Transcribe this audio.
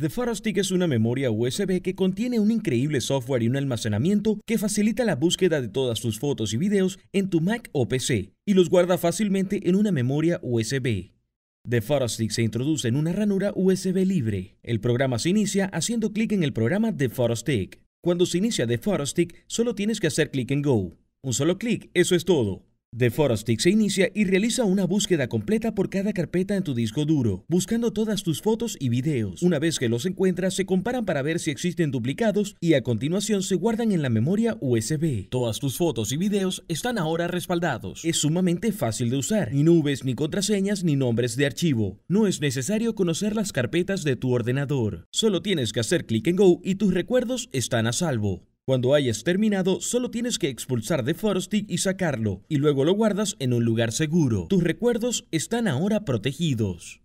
The Stick es una memoria USB que contiene un increíble software y un almacenamiento que facilita la búsqueda de todas tus fotos y videos en tu Mac o PC y los guarda fácilmente en una memoria USB. The Stick se introduce en una ranura USB libre. El programa se inicia haciendo clic en el programa The Stick. Cuando se inicia The Stick, solo tienes que hacer clic en Go. Un solo clic, eso es todo. The Photostick se inicia y realiza una búsqueda completa por cada carpeta en tu disco duro, buscando todas tus fotos y videos. Una vez que los encuentras, se comparan para ver si existen duplicados y a continuación se guardan en la memoria USB. Todas tus fotos y videos están ahora respaldados. Es sumamente fácil de usar, ni nubes, ni contraseñas, ni nombres de archivo. No es necesario conocer las carpetas de tu ordenador. Solo tienes que hacer clic en Go y tus recuerdos están a salvo. Cuando hayas terminado, solo tienes que expulsar de Forestick y sacarlo, y luego lo guardas en un lugar seguro. Tus recuerdos están ahora protegidos.